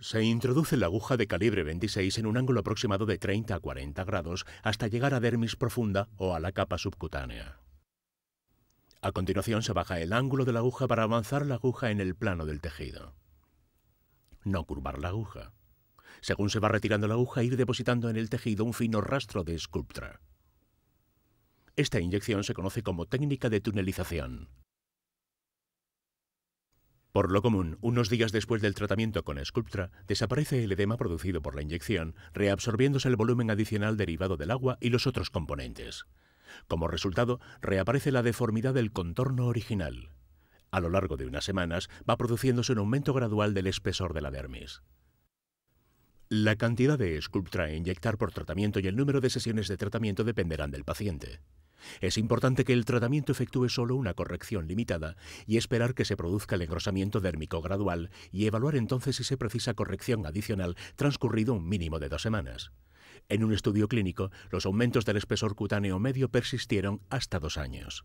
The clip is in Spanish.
Se introduce la aguja de calibre 26 en un ángulo aproximado de 30 a 40 grados hasta llegar a dermis profunda o a la capa subcutánea. A continuación se baja el ángulo de la aguja para avanzar la aguja en el plano del tejido. No curvar la aguja. Según se va retirando la aguja, ir depositando en el tejido un fino rastro de Sculptra. Esta inyección se conoce como técnica de tunelización. Por lo común, unos días después del tratamiento con Sculptra, desaparece el edema producido por la inyección, reabsorbiéndose el volumen adicional derivado del agua y los otros componentes. Como resultado, reaparece la deformidad del contorno original. A lo largo de unas semanas va produciéndose un aumento gradual del espesor de la dermis. La cantidad de Sculptra a inyectar por tratamiento y el número de sesiones de tratamiento dependerán del paciente. Es importante que el tratamiento efectúe solo una corrección limitada y esperar que se produzca el engrosamiento dérmico gradual y evaluar entonces si se precisa corrección adicional transcurrido un mínimo de dos semanas. En un estudio clínico, los aumentos del espesor cutáneo medio persistieron hasta dos años.